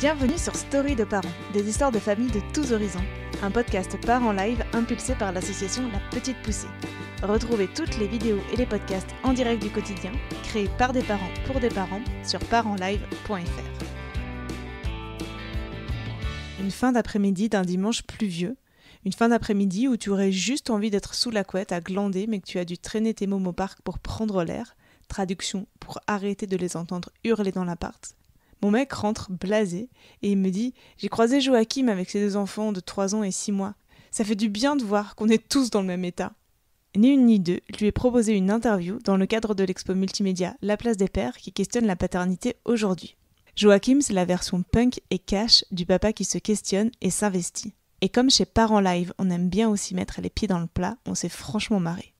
Bienvenue sur Story de parents, des histoires de familles de tous horizons, un podcast Parents Live impulsé par l'association La Petite Poussée. Retrouvez toutes les vidéos et les podcasts en direct du quotidien, créés par des parents pour des parents sur parentslive.fr. Une fin d'après-midi d'un dimanche pluvieux, une fin d'après-midi où tu aurais juste envie d'être sous la couette à glander, mais que tu as dû traîner tes momos au parc pour prendre l'air. Traduction pour arrêter de les entendre hurler dans l'appart. Mon mec rentre blasé et il me dit J'ai croisé Joachim avec ses deux enfants de 3 ans et 6 mois. Ça fait du bien de voir qu'on est tous dans le même état. Ni une ni deux, je lui ai proposé une interview dans le cadre de l'expo multimédia La place des pères qui questionne la paternité aujourd'hui. Joachim, c'est la version punk et cash du papa qui se questionne et s'investit. Et comme chez Parents Live, on aime bien aussi mettre les pieds dans le plat, on s'est franchement marré.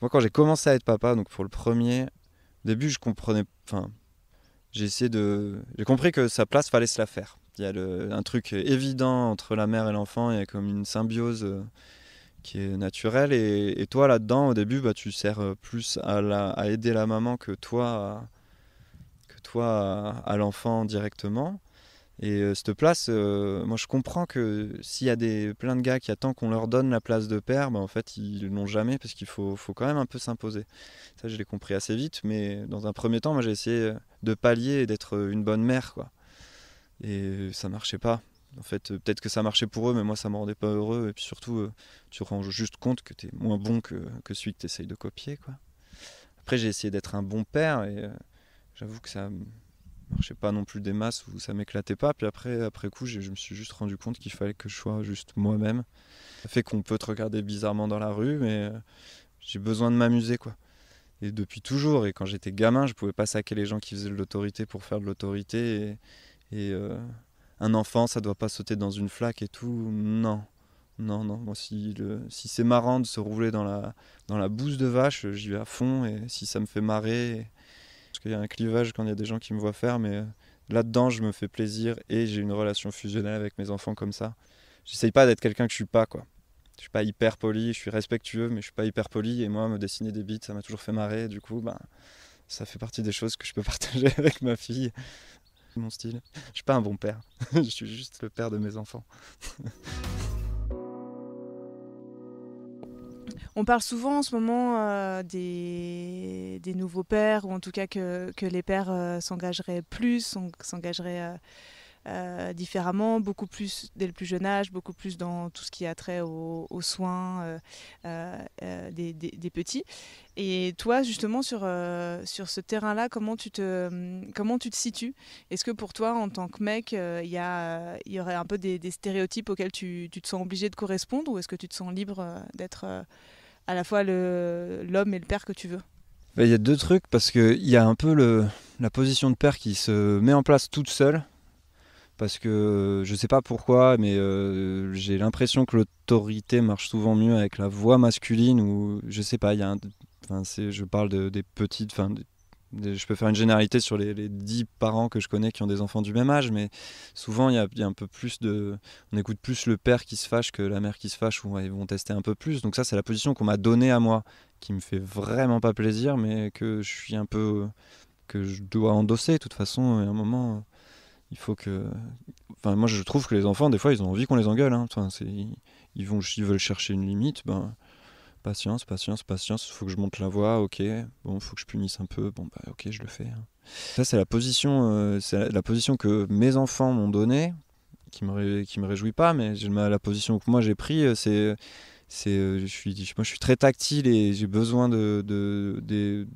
Moi, quand j'ai commencé à être papa, donc pour le premier, au début, je comprenais. Enfin, j'ai essayé de. J'ai compris que sa place, fallait se la faire. Il y a un truc évident entre la mère et l'enfant, il y a comme une symbiose. Euh, qui est naturel. Et, toi, là-dedans, au début, bah, tu sers euh, plus à, aider la maman que toi, que toi à, l'enfant directement. Et euh, cette place, euh, moi je comprends que s'il y a des, plein de gars qui attendent qu'on leur donne la place de père, bah, en fait ils l'ont jamais parce qu'il faut, quand même un peu s'imposer. Ça je l'ai compris assez vite, mais dans un premier temps, moi j'ai essayé de pallier et d'être une bonne mère. Quoi. Et ça marchait pas. En fait, euh, peut-être que ça marchait pour eux, mais moi, ça me rendait pas heureux. Et puis surtout, euh, tu te rends juste compte que tu es moins bon que, que celui que tu essayes de copier. Quoi. Après, j'ai essayé d'être un bon père et euh, j'avoue que ça marchait pas non plus des masses où ça m'éclatait pas. Puis après, après coup, je me suis juste rendu compte qu'il fallait que je sois juste moi-même. Ça fait qu'on peut te regarder bizarrement dans la rue, mais j'ai besoin de m'amuser, quoi. Et depuis toujours, et quand j'étais gamin, je pouvais pas saquer les gens qui faisaient de l'autorité pour faire de l'autorité. Et, un enfant, ça doit pas sauter dans une flaque et tout. Non, non, non. moi si, c'est marrant de se rouler dans la, dans la bouse de vache, j'y vais à fond. Et si ça me fait marrer, parce qu'il y a un clivage quand il y a des gens qui me voient faire, mais euh, là-dedans, je me fais plaisir et j'ai une relation fusionnelle avec mes enfants comme ça. J'essaye pas d'être quelqu'un que je suis pas, quoi. Je suis pas hyper poli, je suis respectueux, mais je suis pas hyper poli. Et moi, me dessiner des bits, ça m'a toujours fait marrer. Du coup, ben, ça fait partie des choses que je peux partager avec ma fille mon style. Je suis pas un bon père, je suis juste le père de mes enfants. On parle souvent en ce moment euh, des, nouveaux pères, ou en tout cas que, les pères euh, s'engageraient plus, s'engageraient euh, euh, différemment, beaucoup plus dès le plus jeune âge, beaucoup plus dans tout ce qui a trait aux, soins euh, euh, des, petits. Et toi, justement, sur, sur ce terrain-là, comment, tu te, hum, comment tu te situes Est-ce que pour toi, en tant que mec, il y, y aurait un peu des, stéréotypes auxquels tu, tu, te sens obligé de correspondre ou est-ce que tu te sens libre d'être à la fois l'homme et le père que tu veux bah, il y a deux trucs parce qu'il y a un peu le, la position de père qui se met en place toute seule parce que euh, je sais pas pourquoi, mais euh, j'ai l'impression que l'autorité marche souvent mieux avec la voix masculine ou je sais pas, il y je parle des petites, enfin, je peux faire une généralité sur les, dix 10 parents que je connais qui ont des enfants du même âge, mais souvent il un peu plus de, on écoute plus le père qui se fâche que la mère qui se fâche ou ils vont tester un peu plus. Donc ça c'est la position qu'on m'a donnée à moi, qui me fait vraiment pas plaisir, mais que je suis un peu que je dois endosser. De toute façon, à un moment il faut que. Enfin, moi, je trouve que les enfants, des fois, ils ont envie qu'on les engueule. Hein. Enfin, ils, vont, ils veulent chercher une limite. Ben, patience, patience, patience. Il faut que je monte la voix. Ok. Bon, faut que je punisse un peu. Bon, bah, ok, je le fais. Hein. Ça, c'est la position, euh, c'est la, position que mes enfants m'ont donnée, qui me, qui me réjouit pas, mais la position que moi j'ai prise, euh, c'est c'est euh, je suis moi je suis très tactile et j'ai besoin de, de, de,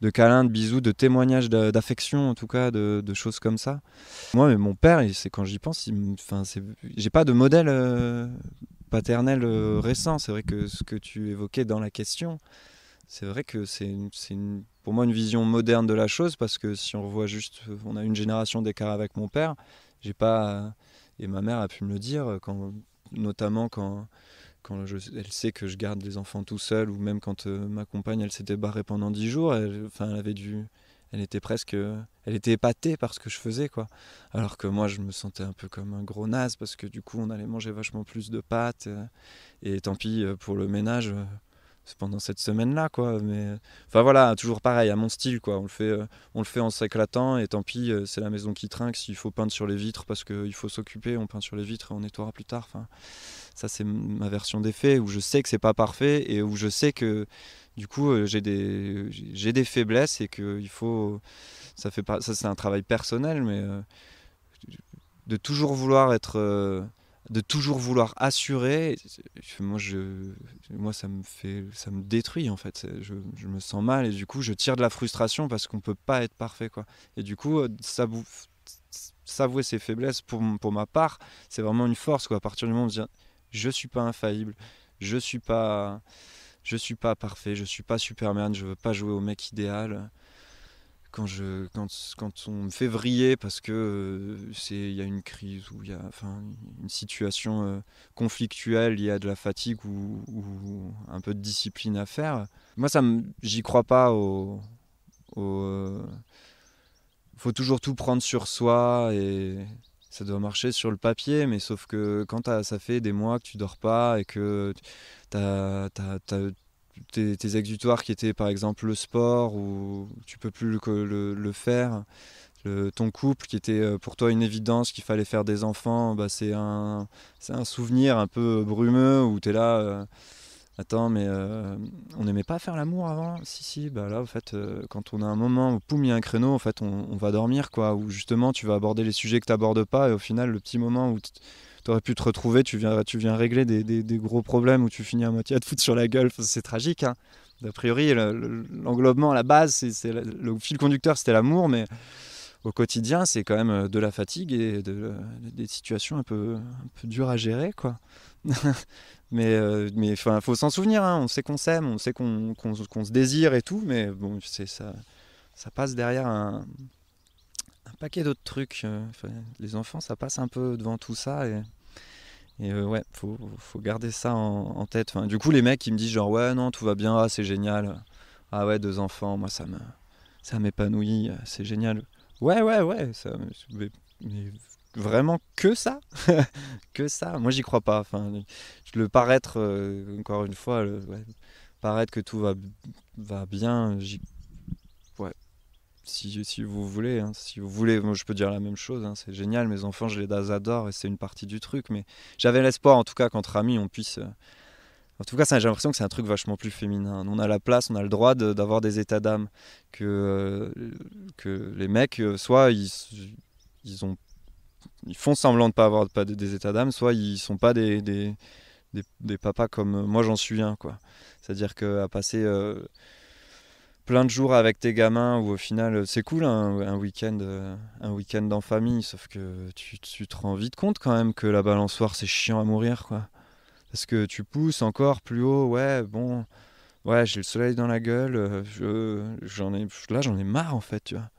de câlins, de bisous, de témoignages d'affection, en tout cas, de, choses comme ça. Moi, mais mon père, c'est quand j'y pense, enfin, j'ai pas de modèle euh, paternel euh, récent. C'est vrai que ce que tu évoquais dans la question, c'est vrai que c'est pour moi une vision moderne de la chose parce que si on revoit juste, on a une génération d'écart avec mon père. J'ai pas et ma mère a pu me le dire notamment quand quand je, elle sait que je garde les enfants tout seul, ou même quand euh, ma compagne, elle s'était barrée pendant dix jours, elle, enfin, elle avait dû, elle était presque, elle était épatée par ce que je faisais, quoi. Alors que moi, je me sentais un peu comme un gros naze parce que du coup, on allait manger vachement plus de pâtes, euh, et tant pis euh, pour le ménage pendant cette semaine-là, quoi. Mais enfin voilà, toujours pareil, à mon style, quoi. On le fait, euh, on le fait en s'éclatant et tant pis, euh, c'est la maison qui trinque. S'il faut peindre sur les vitres parce qu'il faut s'occuper, on peint sur les vitres et on nettoiera plus tard. Enfin, ça c'est ma version des faits où je sais que c'est pas parfait et où je sais que du coup euh, j'ai des j'ai des faiblesses et que il faut ça fait ça c'est un travail personnel mais de toujours vouloir être de toujours vouloir assurer, moi, moi ça me fait, ça me détruit en fait. Je, me sens mal et du coup je tire de la frustration parce qu'on peut pas être parfait quoi. Et du coup, euh, s'avouer ses faiblesses pour, pour ma part, c'est vraiment une force quoi. À partir du moment où je se je suis pas infaillible, je suis pas, je suis pas parfait, je suis pas Superman, je veux pas jouer au mec idéal quand, je, quand, quand on me fait vriller parce que euh, c'est il y a une crise ou il y a enfin, une situation euh, conflictuelle, il y a de la fatigue ou, un peu de discipline à faire. Moi, ça j'y crois pas au. Euh, faut toujours tout prendre sur soi et ça doit marcher sur le papier, mais sauf que quand ça fait des mois que tu dors pas et que tu as, tes, exutoires qui étaient par exemple le sport où tu peux plus le, le, faire, ton couple qui était euh, pour toi une évidence qu'il fallait faire des enfants, bah c'est un, un souvenir un peu brumeux où tu es là. Euh, attends, mais euh, on n'aimait pas faire l'amour avant Si, si, bah là, en fait, quand on a un moment où poum, il y a un créneau, en fait, on, va dormir, quoi. ou justement, tu vas aborder les sujets que tu n'abordes pas, et au final, le petit moment où tu aurais pu te retrouver, tu viens, tu viens régler des, gros problèmes où tu finis à moitié à te foutre sur la gueule. c'est tragique. Hein. A priori, l'englobement à la base, le fil conducteur, c'était l'amour, mais au quotidien, c'est quand même euh, de la fatigue et euh, des situations un peu, dures à gérer, quoi. mais euh, faut s'en souvenir. Hein. On sait qu'on s'aime, on sait qu'on se désire et tout, mais bon, ça passe derrière un, un paquet d'autres trucs. Euh, les enfants, ça passe un peu devant tout ça. Et, euh, ouais, faut, faut garder ça en, tête. du coup, les mecs, ils me disent genre, ouais, non, tout va bien, ah, c'est génial. Ah ouais, deux enfants, moi, ça me ça m'épanouit, euh, c'est génial. Ouais, ouais, ouais, ça, mais, vraiment que ça Que ça Moi, j'y crois pas. Enfin, le paraître, encore une fois, paraître que tout va, va bien, j'y si, vous voulez. Hein, si vous voulez, moi je peux dire la même chose. Hein, c'est génial, mes enfants, je les adore et c'est une partie du truc. Mais j'avais l'espoir, en tout cas, qu'entre amis, on puisse. Euh, en tout cas, j'ai l'impression que c'est un truc vachement plus féminin. Hein. On a la place, on a le droit d'avoir des états d'âme. Que, euh, que les mecs, euh, soit ils, ils, ont, ils font semblant de pas avoir pas des états d'âme, soit ils sont pas des, des, des, papas comme moi j'en suis un. C'est-à-dire qu'à passer plein de jours avec tes gamins où au final euh, c'est cool un, week-end euh, un week-end en famille sauf que tu, tu, te rends vite compte quand même que la balançoire c'est chiant à mourir quoi parce que tu pousses encore plus haut ouais bon ouais j'ai le soleil dans la gueule euh, je j'en ai là j'en ai marre en fait tu vois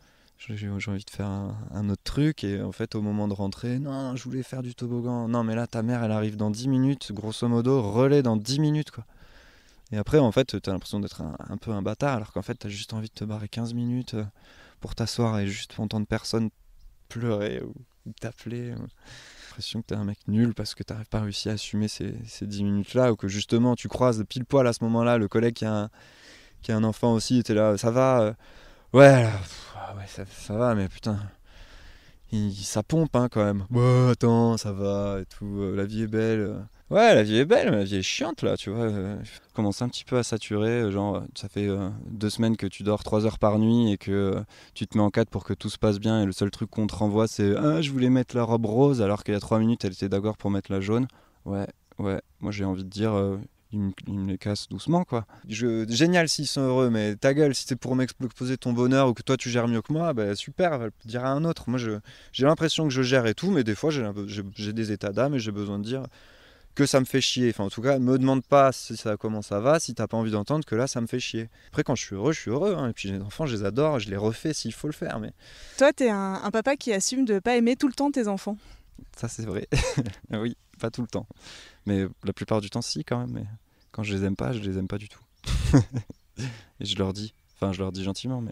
j'ai envie de faire un, autre truc et en fait au moment de rentrer non je voulais faire du toboggan non mais là ta mère elle arrive dans 10 minutes grosso modo relais dans 10 minutes quoi et après, en fait, tu as l'impression d'être un, peu un bâtard, alors qu'en fait, tu as juste envie de te barrer 15 minutes euh, pour t'asseoir et juste entendre personne pleurer ou t'appeler. T'as euh, L'impression que es un mec nul parce que t'arrives pas réussir à assumer ces, 10 minutes-là, ou que justement, tu croises pile poil à ce moment-là le collègue qui a un, enfant aussi, et là, ça va euh. Ouais, ah ça, va, mais putain, ça pompe hein, quand même. Bon, attends, ça va, et tout, la vie est belle. Ouais, la vie est belle, mais la vie est chiante là, tu vois. Euh, je commence un petit peu à saturer. Euh, genre, ça fait euh, deux semaines que tu dors trois heures par nuit et que tu te mets en quatre pour que tout se passe bien. Et le seul truc qu'on te renvoie, c'est ah, je voulais mettre la robe rose alors qu'il y a trois minutes, elle était d'accord pour mettre la jaune. Ouais, ouais. Moi, j'ai envie de dire. Ils me, les cassent doucement quoi. Je, génial s'ils sont heureux, mais ta gueule, si c'est pour m'exposer ton bonheur ou que toi tu gères mieux que moi, bah super, va dire à un autre. Moi j'ai l'impression que je gère et tout, mais des fois j'ai des états d'âme et j'ai besoin de dire que ça me fait chier. Enfin, en tout cas, me demande pas si ça, comment ça va, si tu t'as pas envie d'entendre que là, ça me fait chier. Après, quand je suis heureux, je suis heureux. Hein, et puis, les enfants, je les adore, je les refais s'il faut le faire. Mais toi, t'es un, un papa qui assume de pas aimer tout le temps tes enfants. Ça, c'est vrai. oui, pas tout le temps, mais la plupart du temps, si quand même. quand je les aime pas, je les aime pas du tout. Et je leur dis, enfin, je leur dis gentiment, mais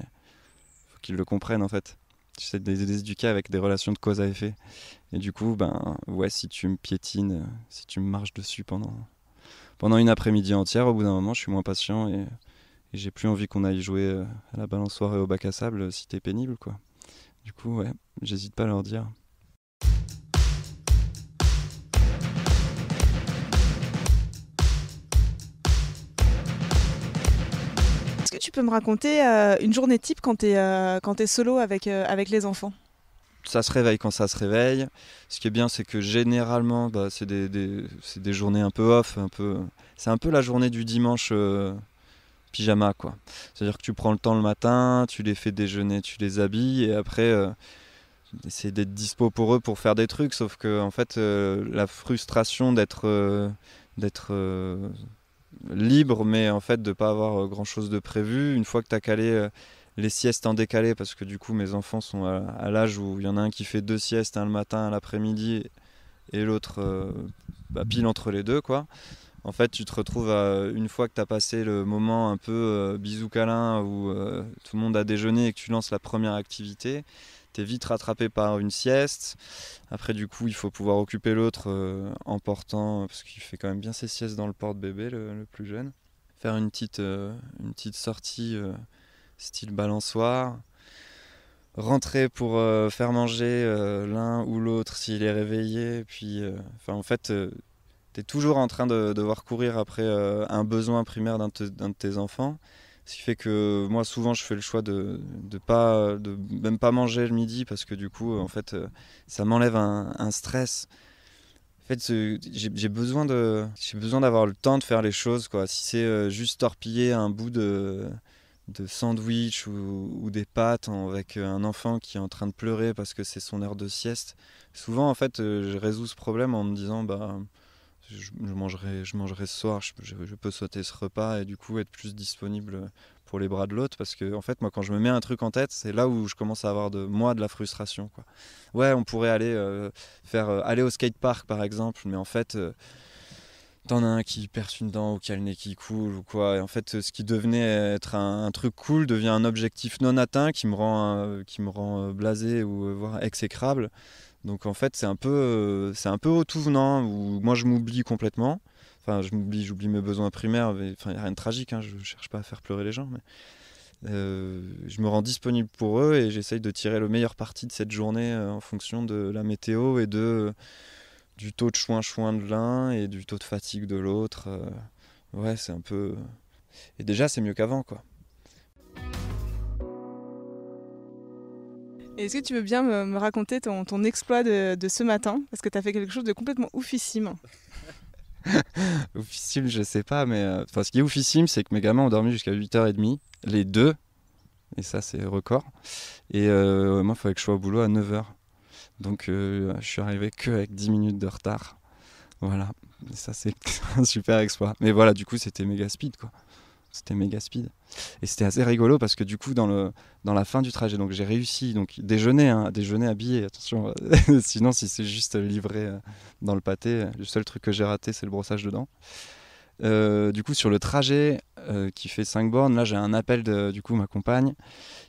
faut qu'ils le comprennent en fait. Tu de les éduquer avec des relations de cause à effet. Et du coup, ben ouais, si tu me piétines, euh, si tu me marches dessus pendant, pendant une après-midi entière, au bout d'un moment, je suis moins patient et, j'ai plus envie qu'on aille jouer euh, à la balançoire et au bac à sable euh, si t'es pénible, quoi. Du coup, ouais, j'hésite pas à leur dire. Est-ce que tu peux me raconter une journée type quand t'es es solo avec, avec les enfants ça se réveille quand ça se réveille. Ce qui est bien, c'est que généralement, bah, c'est des, journées un peu off, un peu. C'est un peu la journée du dimanche euh, pyjama, quoi. C'est-à-dire que tu prends le temps le matin, tu les fais déjeuner, tu les habilles, et après, euh, c'est essayer d'être dispo pour eux pour faire des trucs. Sauf que, en fait, euh, la frustration d'être libre, mais en fait de pas avoir grand chose de prévu. Une fois que tu as calé les siestes en décalé parce que du coup mes enfants sont à, l'âge où il y en a un qui fait deux siestes, un le matin, un l'après-midi et l'autre euh, bah, pile entre les deux quoi. En fait, tu te retrouves à, une fois que tu as passé le moment un peu euh, bisou câlin où euh, tout le monde a déjeuné et que tu lances la première activité, tu es vite rattrapé par une sieste. Après, du coup, il faut pouvoir occuper l'autre en portant, parce qu'il fait quand même bien ses siestes dans le porte-bébé, le, plus jeune. Faire une petite, une petite sortie style balançoire. Rentrer pour euh, faire manger euh, l'un ou l'autre s'il est réveillé. Puis, euh, enfin, en fait, tu es toujours en train de devoir courir après un besoin primaire d'un de tes enfants. Ce qui fait que moi, souvent, je fais le choix de, de, pas, de même pas manger le midi parce que du coup, en fait, ça m'enlève un, stress. En fait, j'ai besoin de, j'ai besoin d'avoir le temps de faire les choses, quoi. Si c'est juste torpiller un bout de, de sandwich ou, des pâtes avec euh, un enfant qui est en train de pleurer parce que c'est son heure de sieste. Souvent, en fait, euh, je résous ce problème en me disant bah, je, mangerai, je mangerai ce soir, je, peux sauter ce repas et du coup être plus disponible pour les bras de l'autre. Parce que, en fait, moi, quand je me mets un truc en tête, c'est là où je commence à avoir de moi de la frustration. Quoi. Ouais, on pourrait aller, euh, faire, aller au skatepark par exemple, mais en fait t'en as un qui perce une dent ou qui a le nez qui coule ou quoi. Et en fait, ce qui devenait être un, truc cool devient un objectif non atteint qui me rend, euh, qui me rend euh, blasé ou euh, voire exécrable. Donc en fait, c'est un peu, c'est un peu au tout venant où moi je m'oublie complètement. Enfin, je m'oublie, j'oublie mes besoins primaires. enfin, il n'y a rien de tragique. Hein, je cherche pas à faire pleurer les gens, mais. je me rends disponible pour eux et j'essaye de tirer le meilleur parti de cette journée en fonction de la météo et de du taux de chouin-chouin de l'un et du taux de fatigue de l'autre. Euh, ouais, c'est un peu. Et déjà, c'est mieux qu'avant, quoi. Est-ce que tu veux bien me, raconter ton, exploit de, ce matin Parce que tu as fait quelque chose de complètement oufissime. oufissime, je sais pas, mais euh, Enfin, ce qui est oufissime, c'est que mes gamins ont dormi jusqu'à 8h30, les deux. Et ça, c'est record. Et euh, moi, il fallait que je sois au boulot à 9h. Donc euh, je suis arrivé que avec 10 minutes de retard. Voilà, ça c'est un super exploit. Mais voilà, du coup c'était méga speed quoi. C'était méga speed. Et c'était assez rigolo parce que du coup dans, le, dans la fin du trajet, donc j'ai réussi, donc déjeuner, hein, déjeuner habillé, attention. Sinon si c'est juste livré euh, dans le pâté, euh, le seul truc que j'ai raté c'est le brossage dedans. du coup, sur le trajet qui fait 5 bornes, là j'ai un appel de du coup, ma compagne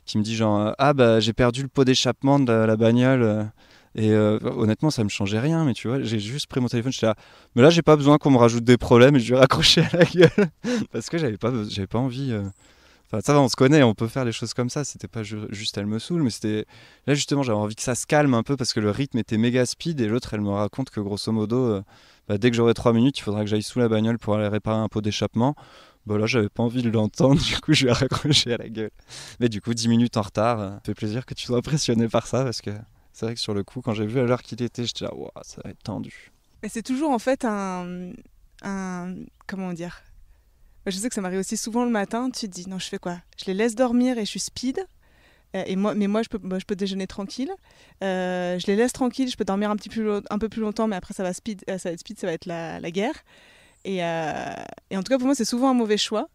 qui me dit genre Ah, bah j'ai perdu le pot d'échappement de la bagnole. Et euh, honnêtement, ça me changeait rien, mais tu vois, j'ai juste pris mon téléphone, j'étais là, mais là, j'ai pas besoin qu'on me rajoute des problèmes et je vais raccrocher à la gueule parce que j'avais pas, j'avais pas envie. Euh. Enfin, ça va, on se connaît, on peut faire les choses comme ça. C'était pas juste elle me saoule, mais c'était là justement, j'avais envie que ça se calme un peu parce que le rythme était méga speed et l'autre, elle me raconte que grosso modo, euh, bah, dès que j'aurai 3 minutes, il faudra que j'aille sous la bagnole pour aller réparer un pot d'échappement. Bah là, j'avais pas envie de l'entendre, du coup, je lui ai raccroché à la gueule. Mais du coup, 10 minutes en retard, ça fait plaisir que tu sois impressionné par ça parce que c'est vrai que sur le coup, quand j'ai vu à l'heure qu'il était, j'étais là, ça va être tendu. Mais c'est toujours en fait un, Comment dire bah, Je sais que ça m'arrive aussi souvent le matin, tu te dis, non, je fais quoi Je les laisse dormir et je suis speed. Euh, et moi, mais moi je, peux, bah, je peux déjeuner tranquille. Euh, je les laisse tranquille, je peux dormir un, petit plus, un peu plus longtemps, mais après, ça va, speed, euh, ça va être speed, ça va être la, la guerre. Et, en tout cas, pour moi, c'est souvent un mauvais choix.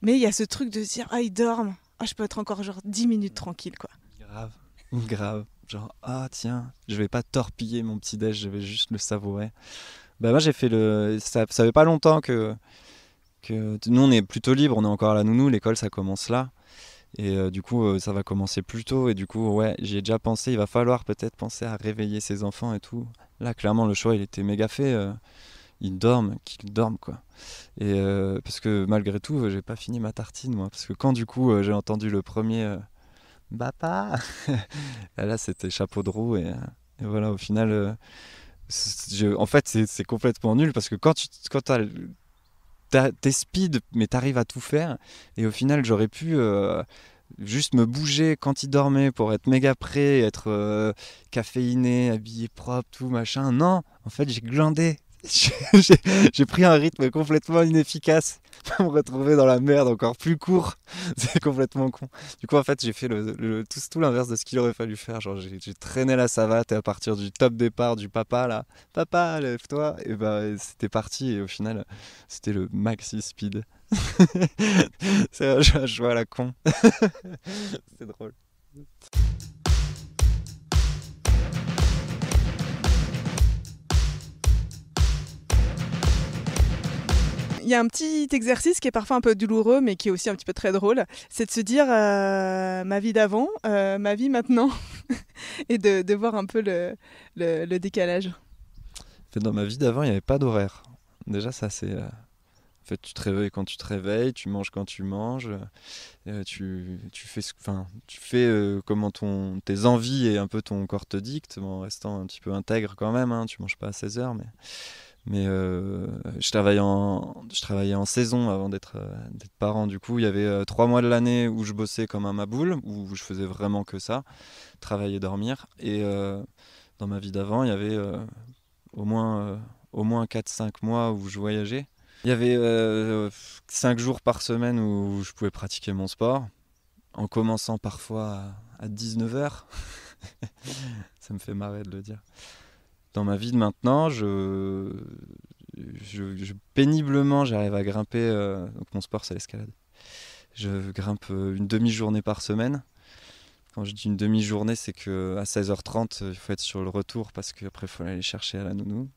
Mais il y a ce truc de se dire, ah, ils dorment. Ah, je peux être encore genre 10 minutes tranquille, quoi. Grave, grave genre ah tiens, je vais pas torpiller mon petit déj, je vais juste le savourer. ben moi j'ai fait le, ça, ça fait pas longtemps que que nous on est plutôt libre, on est encore à la nounou, l'école ça commence là. Et euh, du coup, euh, ça va commencer plus tôt. Et du coup, ouais, j'y ai déjà pensé. Il va falloir peut-être penser à réveiller ses enfants et tout. Là, clairement, le choix, il était méga fait. Euh. ils dorment, qu'ils dorment, quoi. Et parce que malgré tout, j'ai pas fini ma tartine, moi. Parce que quand du coup, j'ai entendu le premier papa Là, c'était chapeau de roue. Et, euh, voilà, au final, euh, en fait, c'est complètement nul parce que quand tu quand t'es speed, mais t'arrives à tout faire. Et au final, j'aurais pu euh, juste me bouger quand il dormait pour être méga prêt, être caféiné, habillé propre, tout machin. Non, en fait, j'ai glandé. j'ai pris un rythme complètement inefficace. me retrouver dans la merde encore plus court. C'est complètement con. Du coup, en fait, j'ai fait le, tout, tout l'inverse de ce qu'il aurait fallu faire. Genre, j'ai traîné la savate et à partir du top départ du papa, là, papa, lève-toi, et bah, c'était parti. Et au final, c'était le maxi speed. C'est un jeu à la con. C'est drôle. il y a un petit exercice qui est parfois un peu douloureux, mais qui est aussi un petit peu très drôle. C'est de se dire euh, ma vie d'avant, euh, ma vie maintenant, et de, voir un peu le, décalage. Dans ma vie d'avant, il n'y avait pas d'horaire. Déjà, ça, c'est. Euh, en fait, tu te réveilles quand tu te réveilles, tu manges quand tu manges, tu, fais, enfin, tu fais comment ton, tes envies et un peu ton corps te dicte, en restant un petit peu intègre quand même. Tu hein. tu manges pas à 16 heures, mais mais euh, je, travaillais en, saison avant euh, d'être parent. Du coup, il y avait euh, trois mois de l'année où je bossais comme un maboule, où je faisais vraiment que ça, travailler, dormir. Et dans ma vie d'avant, il y avait au moins, moins 4-5 mois où je voyageais. Il y avait 5 jours par semaine où je pouvais pratiquer mon sport, en commençant parfois à, à 19h. ça me fait marrer de le dire dans ma vie de maintenant, je, péniblement, j'arrive à grimper. Euh, mon sport, c'est l'escalade. Je grimpe euh, une demi-journée par semaine. Quand je dis une demi-journée, c'est qu'à 16h30, il faut être sur le retour parce qu'après, il faut aller chercher à la nounou.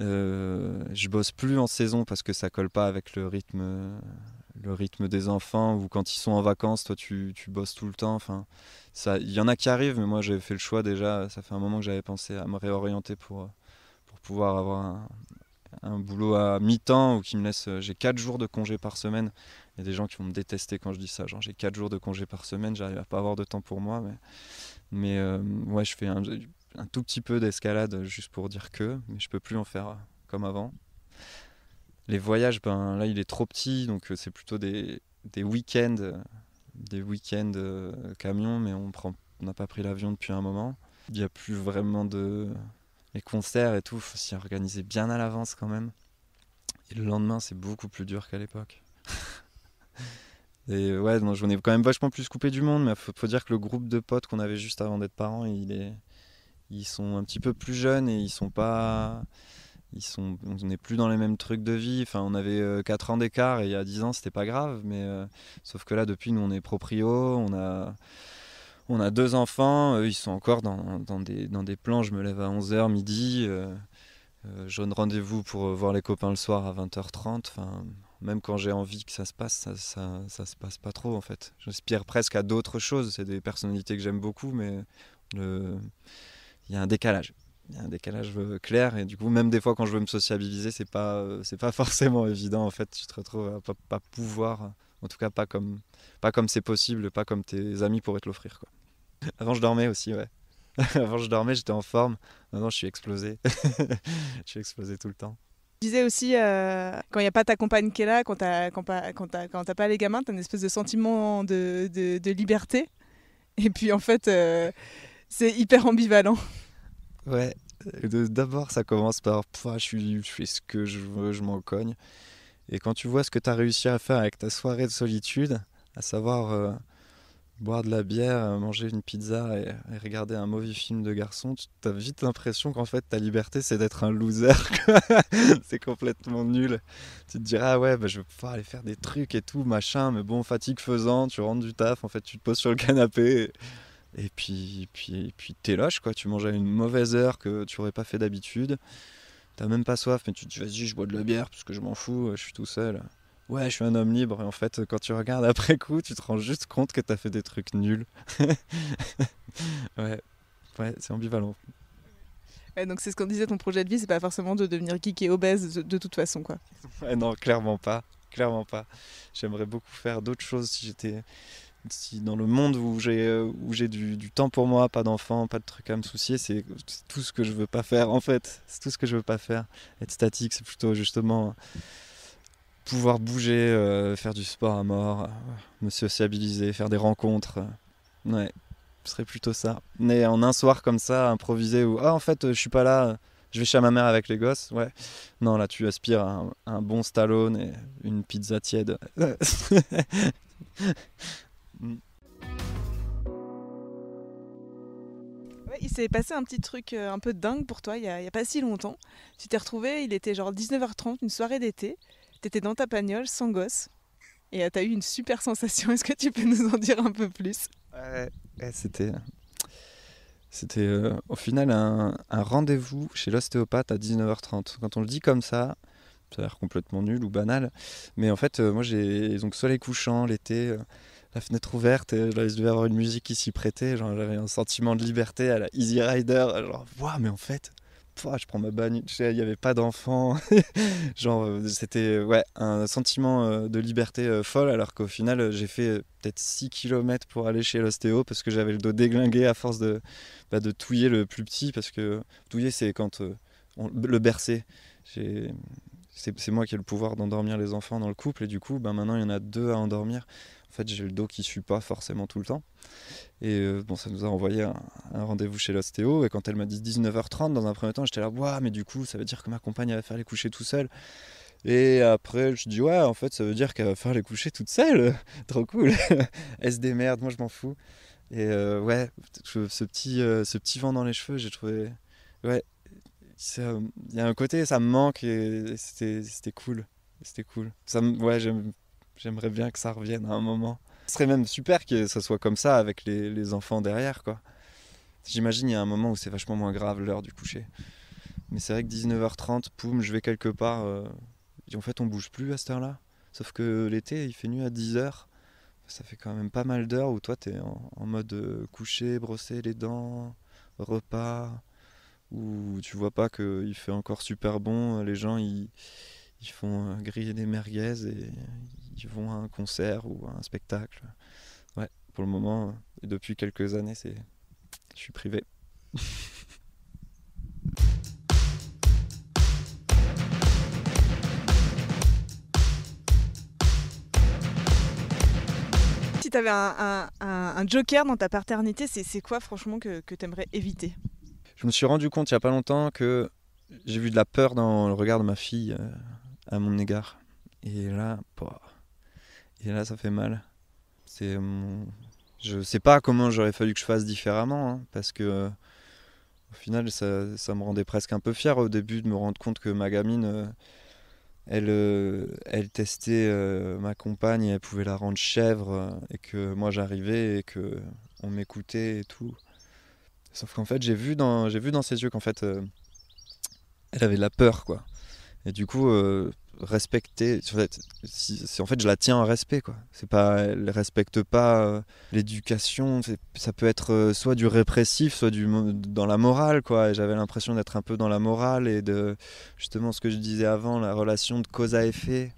Euh, je bosse plus en saison parce que ça colle pas avec le rythme le rythme des enfants ou quand ils sont en vacances, toi tu, bosses tout le temps. Enfin, ça, il y en a qui arrivent, mais moi j'avais fait le choix déjà. Ça fait un moment que j'avais pensé à me réorienter pour euh, pour pouvoir avoir un, boulot à mi-temps ou qui me laisse. Euh, j'ai quatre jours de congés par semaine. Il y a des gens qui vont me détester quand je dis ça. Genre, j'ai quatre jours de congés par semaine, j'arrive à pas avoir de temps pour moi. Mais, mais euh, ouais, je fais un, un tout petit peu d'escalade juste pour dire que, mais je peux plus en faire comme avant. Les voyages, ben, là, il est trop petit, donc euh, c'est plutôt des, week-ends, des week-ends euh, mais on prend, n'a pas pris l'avion depuis un moment. Il n'y a plus vraiment de. Les concerts et tout, faut s'y organiser bien à l'avance quand même. Et le lendemain, c'est beaucoup plus dur qu'à l'époque. et euh, ouais, donc j'en ai quand même vachement plus coupé du monde, mais faut, faut dire que le groupe de potes qu'on avait juste avant d'être parents, ils sont un petit peu plus jeunes et ils sont pas sont, on n'est plus dans les mêmes trucs de vie. Enfin, on avait 4 euh, ans d'écart et il y a 10 ans, c'était pas grave. Mais euh, sauf que là, depuis, nous, on est proprio, on a, on a deux enfants. ils sont encore dans, des, dans des plans. Je me lève à 11h, midi. Euh, je donne rendez-vous pour voir les copains le soir à 20h30. Enfin, même quand j'ai envie que ça se passe, ça, ça, se passe pas trop, en fait. J'aspire presque à d'autres choses. C'est des personnalités que j'aime beaucoup, mais il y a un décalage il y a un décalage euh, clair et du coup même des fois quand je veux me sociabiliser c'est pas euh, c'est pas forcément évident en fait tu te retrouves à pas, pas pouvoir en tout cas pas comme pas comme c'est possible pas comme tes amis pourraient te l'offrir quoi avant je dormais aussi ouais avant je dormais j'étais en forme maintenant je suis explosé je suis explosé tout le temps je disais aussi, euh, quand il n'y a pas ta compagne qui est là, quand tu n'as pas les gamins, tu as une espèce de sentiment de, de, liberté. Et puis en fait, c'est hyper ambivalent. Ouais. D'abord, ça commence par ah, je, suis, je fais ce que je veux, je m'en cogne. Et quand tu vois ce que tu as réussi à faire avec ta soirée de solitude, à savoir euh, boire de la bière, euh, manger une pizza et, regarder un mauvais film de garçon, tu as vite l'impression qu'en fait ta liberté c'est d'être un loser. c'est complètement nul. Tu te diras, ah ouais, bah, je vais pouvoir aller faire des trucs et tout, machin, mais bon, fatigue faisant, tu rentres du taf, en fait tu te poses sur le canapé. Et puis, puis, puis t'es lâche, quoi. Tu manges à une mauvaise heure que tu aurais pas fait d'habitude. T'as même pas soif, mais tu te dis, vas-y, je bois de la bière parce que je m'en fous, je suis tout seul. Ouais, je suis un homme libre. Et en fait, quand tu regardes après coup, tu te rends juste compte que t'as fait des trucs nuls. ouais, ouais c'est ambivalent. donc c'est ce qu'on disait, ton projet de vie, c'est pas forcément de devenir geek et obèse de, toute façon, quoi. non, clairement pas. Clairement pas. J'aimerais beaucoup faire d'autres choses si j'étais si dans le monde où j'ai euh, où j'ai du, du, temps pour moi, pas d'enfants pas de trucs à me soucier, c'est tout ce que je veux pas faire en fait. C'est tout ce que je veux pas faire. Être statique, c'est plutôt justement pouvoir bouger, euh, faire du sport à mort, euh, me sociabiliser, faire des rencontres. ouais, ce serait plutôt ça. Mais en un soir comme ça, improvisé où ah en fait je suis pas là, je vais chez ma mère avec les gosses. Ouais. Non là tu aspires un, à un bon Stallone et une pizza tiède. il s'est passé un petit truc euh, un peu dingue pour toi il n'y a, pas si longtemps. Tu t'es retrouvé, il était genre 19h30, une soirée d'été. Tu étais dans ta pagnole sans gosse et euh, tu as eu une super sensation. Est-ce que tu peux nous en dire un peu plus ouais, C'était c'était euh, au final un, rendez-vous chez l'ostéopathe à 19h30. Quand on le dit comme ça, ça a l'air complètement nul ou banal. Mais en fait, moi j'ai donc soleil couchant l'été fenêtre ouverte et je devais avoir une musique qui s'y prêtait. Genre, j'avais un sentiment de liberté à la Easy Rider. Genre, waouh, mais en fait, je prends ma bagnole, il n'y avait pas d'enfant. genre, euh, c'était ouais, un sentiment euh, de liberté euh, folle, alors qu'au final, j'ai fait peut-être 6 km pour aller chez l'ostéo parce que j'avais le dos déglingué à force de, bah, de touiller le plus petit. Parce que touiller, c'est quand on, le bercer. C'est moi qui ai le pouvoir d'endormir les enfants dans le couple, et du coup, ben maintenant, il y en a deux à endormir. En fait, j'ai le dos qui suit pas forcément tout le temps. Et euh, bon, ça nous a envoyé un, rendez-vous chez l'ostéo. Et quand elle m'a dit 19h30, dans un premier temps, j'étais là, waouh, mais du coup, ça veut dire que ma compagne va faire les couchers tout seul. Et après, je dis, ouais, en fait, ça veut dire qu'elle va faire les couchers toute seule. Trop cool. elle se démerde, moi, je m'en fous. Et euh, ouais, ce petit, euh, ce petit vent dans les cheveux, j'ai trouvé. Ouais, il y a un côté, ça me manque et c'était cool. C'était cool. Ça, ouais, j'aime J'aimerais bien que ça revienne à un moment. Ce serait même super que ça soit comme ça avec les, les enfants derrière, quoi. J'imagine il y a un moment où c'est vachement moins grave l'heure du coucher. Mais c'est vrai que 19h30, poum, je vais quelque part. Euh, et en fait, on bouge plus à cette heure-là. Sauf que l'été, il fait nuit à 10h. Ça fait quand même pas mal d'heures où toi, tu es en mode euh, coucher, brosser les dents, repas, où tu vois pas qu'il fait encore super bon. Les gens, ils, ils font euh, griller des merguez et qui vont à un concert ou à un spectacle. Ouais, pour le moment, depuis quelques années, c'est, je suis privé. si tu avais un, joker dans ta paternité, c'est quoi franchement que, tu aimerais éviter Je me suis rendu compte il n'y a pas longtemps que j'ai vu de la peur dans le regard de ma fille euh, à mon égard. Et là, bah, et là, ça fait mal. C'est Je sais pas comment j'aurais fallu que je fasse différemment, hein, parce que au final, ça, me rendait presque un peu fier au début de me rendre compte que ma gamine, euh, elle, euh, elle testait euh, ma compagne, et elle pouvait la rendre chèvre, et que moi j'arrivais et que on m'écoutait et tout. Sauf qu'en fait, j'ai vu dans j'ai vu dans ses yeux qu'en fait, elle avait de la peur, quoi. Et du coup, respecter. en fait, je la tiens en respect, quoi. C'est pas, elle respecte pas euh, l'éducation. Ça peut être euh, soit du répressif, soit du dans la morale, quoi. J'avais l'impression d'être un peu dans la morale et de justement ce que je disais avant, la relation de cause à effet,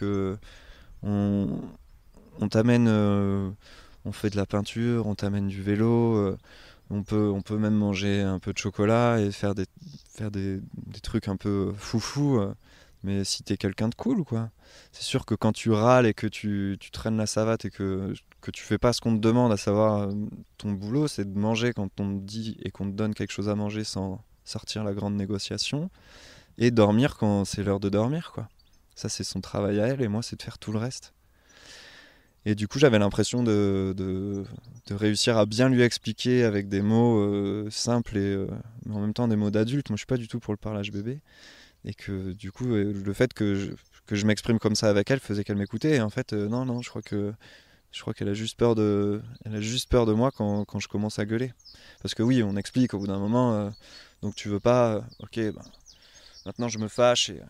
que on, t'amène, euh, on fait de la peinture, on t'amène du vélo. on peut, on peut même manger un peu de chocolat et faire des, faire des, trucs un peu foufou mais si t'es quelqu'un de cool, quoi. C'est sûr que quand tu râles et que tu, traînes la savate et que, que tu fais pas ce qu'on te demande, à savoir euh, ton boulot, c'est de manger quand on te dit et qu'on te donne quelque chose à manger sans sortir la grande négociation, et dormir quand c'est l'heure de dormir, quoi. Ça, c'est son travail à elle, et moi, c'est de faire tout le reste. Et du coup, j'avais l'impression de, de, réussir à bien lui expliquer avec des mots euh, simples et euh, mais en même temps des mots d'adulte. Moi, je suis pas du tout pour le parlage bébé et que du coup euh, le fait que je, m'exprime comme ça avec elle faisait qu'elle m'écoutait et en fait euh, non non je crois que je crois qu'elle a juste peur de elle a juste peur de moi quand, je commence à gueuler parce que oui on explique au bout d'un moment euh, donc tu veux pas ok ben, maintenant je me fâche et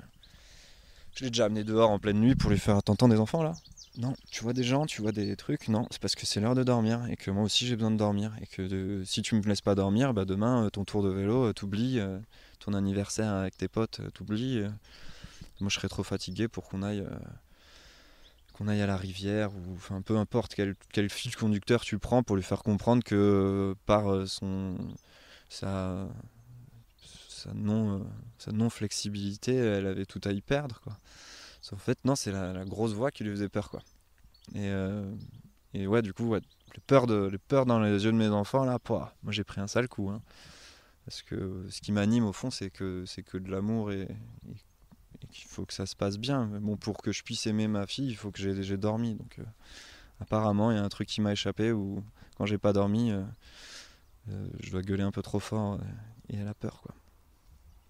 je l'ai déjà amené dehors en pleine nuit pour lui faire t'entendre des enfants là non tu vois des gens tu vois des trucs non c'est parce que c'est l'heure de dormir et que moi aussi j'ai besoin de dormir et que si tu me laisses pas dormir bah demain ton tour de vélo t'oublies ton anniversaire avec tes potes, euh, t'oublies. Euh. Moi, je serais trop fatigué pour qu'on aille, euh, qu'on aille à la rivière ou enfin peu importe quel, quel, fil conducteur tu prends pour lui faire comprendre que par son sa, sa non sa non flexibilité, elle avait tout à y perdre quoi. en fait, non, c'est la, grosse voix qui lui faisait peur quoi. Et, et ouais, du coup, les peurs de les peurs dans les yeux de mes enfants là, moi j'ai pris un sale coup. Hein. Parce que ce qui m'anime au fond, c'est que, c'est que de l'amour et, qu'il faut que ça se passe bien. Mais bon, pour que je puisse aimer ma fille, il faut que j'ai, dormi. Donc euh, apparemment, il y a un truc qui m'a échappé où quand j'ai pas dormi, euh, euh, je dois gueuler un peu trop fort et elle a peur. Quoi.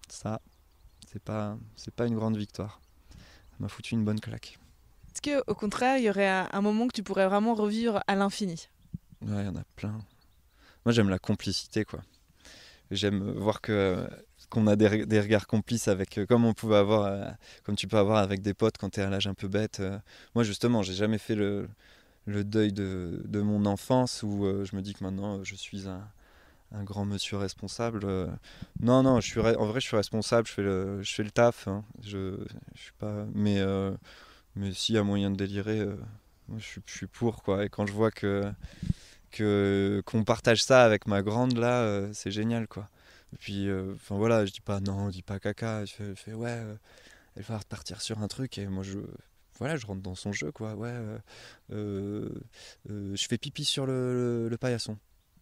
Ça, c'est pas, c'est pas une grande victoire. Ça m'a foutu une bonne claque. Est-ce qu'au contraire, il y aurait un moment que tu pourrais vraiment revivre à l'infini Ouais, il y en a plein. Moi, j'aime la complicité, quoi. J'aime voir que euh, qu'on a des, regards complices avec, euh, comme on pouvait avoir, euh, comme tu peux avoir avec des potes quand es à l'âge un peu bête. Moi justement, j'ai jamais fait le, le deuil de, de, mon enfance où je me dis que maintenant je suis un, un grand monsieur responsable. non, non, je suis en vrai, je suis responsable, je fais le, je fais le taf. Hein. Je, je, suis pas, mais, mais s'il y a moyen de délirer, je, je, suis pour. quoi. Et quand je vois que qu'on partage ça avec ma grande là, euh, c'est génial quoi. Et puis, euh, enfin voilà, je dis pas non, dis pas caca. Je fais, ouais, euh, elle va repartir sur un truc et moi je voilà, je rentre dans son jeu quoi. Ouais, je fais pipi sur le, paillasson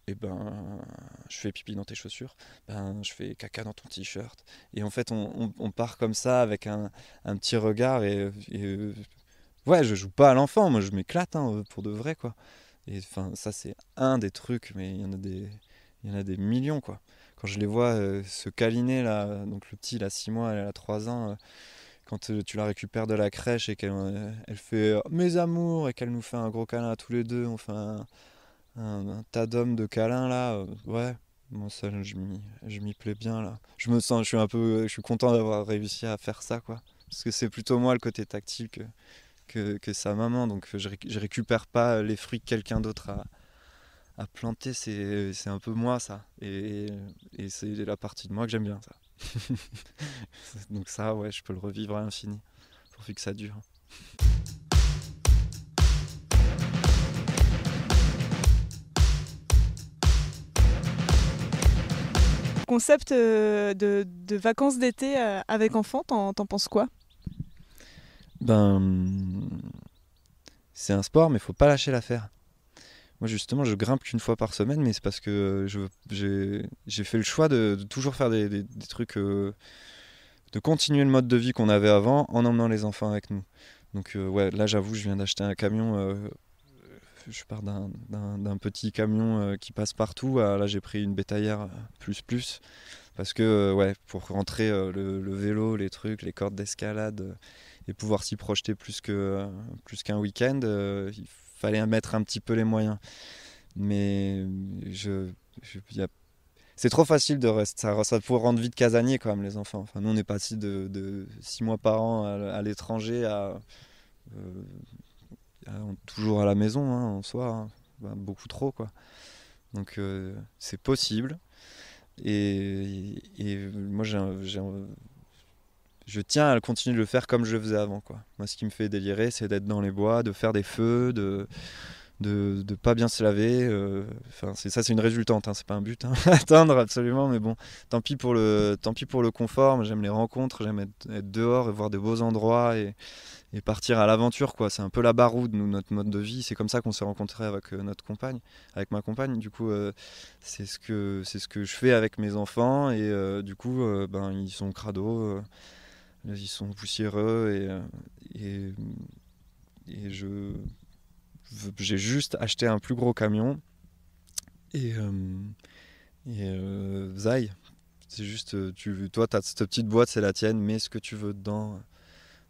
et eh ben je fais pipi dans tes chaussures, ben je fais caca dans ton t-shirt. Et en fait, on, part comme ça avec un, petit regard et, ouais, je joue pas à l'enfant, moi je m'éclate hein, pour de vrai quoi. Et enfin, ça, c'est un des trucs, mais il y en a des, il y en a des millions, quoi. Quand je les vois euh, se câliner, là, donc le petit, il a 6 mois, elle a 3 ans, euh, quand euh, tu la récupères de la crèche et qu'elle fait mes amours et qu'elle nous fait un gros câlin à tous les deux, on fait un, tas d'hommes de câlins, là, ouais. Moi seul, je m'y plais bien là. Je me sens, je suis un peu, je suis content d'avoir réussi à faire ça quoi. Parce que c'est plutôt moi le côté tactile que, sa maman, donc je, récupère pas les fruits que quelqu'un d'autre a, planté, plantés. C'est un peu moi ça, et, c'est la partie de moi que j'aime bien ça. donc ça, ouais, je peux le revivre à l'infini, pourvu que ça dure. Concept euh, de, de vacances d'été euh, avec enfants, t'en penses quoi ben, c'est un sport, mais il faut pas lâcher l'affaire. Moi, justement, je grimpe qu'une fois par semaine, mais c'est parce que j'ai fait le choix de, toujours faire des, trucs, euh, de continuer le mode de vie qu'on avait avant en emmenant les enfants avec nous. Donc, euh, ouais, là, j'avoue, je viens d'acheter un camion. Euh, je pars d'un petit camion qui passe partout. Ah, là, j'ai pris une bétaillère plus plus. Parce que, ouais, pour rentrer le, le, vélo, les trucs, les cordes d'escalade et pouvoir s'y projeter plus que plus qu'un week-end, euh, il fallait mettre un petit peu les moyens. Mais je, c'est trop facile de rester. Ça, ça rendre vite casanier quand même les enfants. Enfin, nous, on est passé de, de six mois par an à, l'étranger à, euh, toujours à la maison hein, en soi, hein. bah, beaucoup trop quoi. Donc euh, c'est possible. et moi, j'ai je tiens à continuer de le faire comme je le faisais avant. Quoi. Moi, ce qui me fait délirer, c'est d'être dans les bois, de faire des feux, de de ne pas bien se laver. Euh, enfin, ça, c'est une résultante. Hein, c'est pas un but à hein, atteindre absolument, mais bon, tant pis pour le, tant pis pour le confort. J'aime les rencontres, j'aime être, dehors et voir de beaux endroits et, et partir à l'aventure. Quoi, c'est un peu la baroude, nous, notre mode de vie. C'est comme ça qu'on s'est rencontrés avec euh, notre compagne, avec ma compagne. Du coup, euh, c'est ce que c'est ce que je fais avec mes enfants et du coup, ben ils sont crado ils sont poussiéreux et, euh, je j'ai juste acheté un plus gros camion et, euh, euh C'est juste, euh, tu, toi, as cette petite boîte, c'est la tienne, mets ce que tu veux dedans.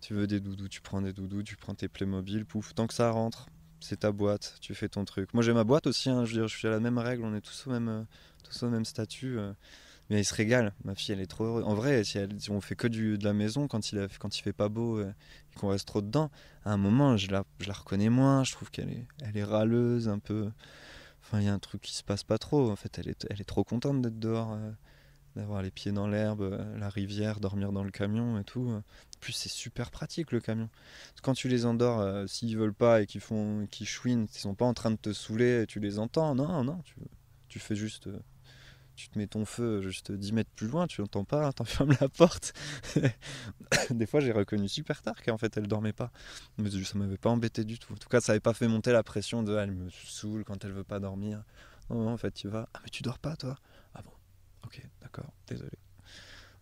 Tu veux des doudous, tu prends des doudous, tu prends tes Playmobil, pouf, tant que ça rentre, c'est ta boîte, tu fais ton truc. Moi j'ai ma boîte aussi, hein, je veux dire, je suis à la même règle, on est tous au même, tous au même statut. Mais il se régale. Ma fille, elle est trop heureuse. En vrai, si, elle, on fait que du, de la maison quand il, a, quand il fait pas beau euh, et qu'on reste trop dedans, à un moment, je la, je la reconnais moins. Je trouve qu'elle est, elle est râleuse un peu. Enfin, il y a un truc qui se passe pas trop. En fait, elle est, elle est trop contente d'être dehors, euh, d'avoir les pieds dans l'herbe, euh, la rivière, dormir dans le camion et tout. En plus, c'est super pratique le camion. quand tu les endors, s'ils veulent pas et qu'ils font, qu'ils chouinent, ils sont pas en train de te saouler, tu les entends. Non, non, tu, tu fais juste tu te mets ton feu juste 10 mètres plus loin, tu n'entends pas, hein, t'enfermes la porte. des fois, j'ai reconnu super tard qu'en fait, elle dormait pas. Mais ça m'avait pas embêté du tout. En tout cas, ça n'avait pas fait monter la pression de elle me saoule quand elle veut pas dormir. Non, en fait, tu vas. Ah, mais tu dors pas, toi Ah bon Ok, d'accord, désolé.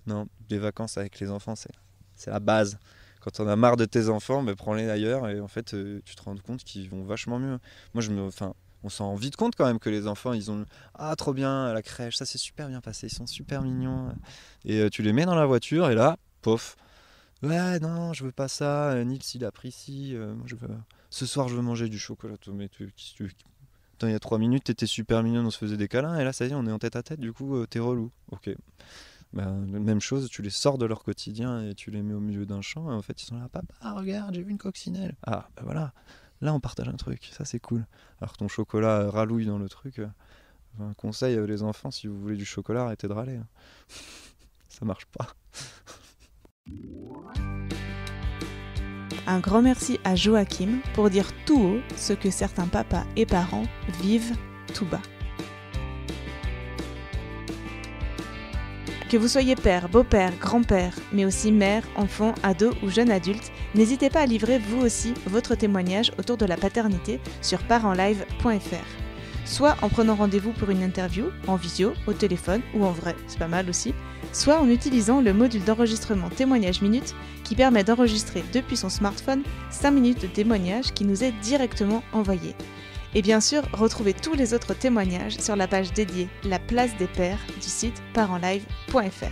Non, des vacances avec les enfants, c'est, c'est la base. Quand on a marre de tes enfants, mais ben, prends-les ailleurs et en fait, euh, tu te rends compte qu'ils vont vachement mieux. Moi, je me. Enfin, on s'en rend vite compte quand même que les enfants, ils ont ah trop bien la crèche, ça c'est super bien passé, ils sont super mignons. Et euh, tu les mets dans la voiture et là, pof, ouais non, je veux pas ça. Euh, Nils il a pris euh, je veux. Ce soir je veux manger du chocolat. Mais tu, il y a trois minutes, t'étais super mignon on se faisait des câlins et là ça y est, on est en tête à tête. Du coup, t'es relou. Ok. Bah, même chose, tu les sors de leur quotidien et tu les mets au milieu d'un champ et en fait ils sont là, papa, regarde, j'ai vu une coccinelle. Ah, ben voilà, là on partage un truc, ça c'est cool. Alors ton chocolat euh, ralouille dans le truc, euh, un conseil euh, les enfants, si vous voulez du chocolat, arrêtez de râler. Hein. ça marche pas. un grand merci à Joachim pour dire tout haut ce que certains papas et parents vivent tout bas. Que vous soyez père, beau-père, grand-père, mais aussi mère, enfant, ado ou jeune adulte, n'hésitez pas à livrer vous aussi votre témoignage autour de la paternité sur parenlive.fr. Soit en prenant rendez-vous pour une interview, en visio, au téléphone ou en vrai, c'est pas mal aussi, soit en utilisant le module d'enregistrement témoignage minute qui permet d'enregistrer depuis son smartphone 5 minutes de témoignage qui nous est directement envoyé. Et bien sûr, retrouvez tous les autres témoignages sur la page dédiée La place des pères du site parenlive.fr.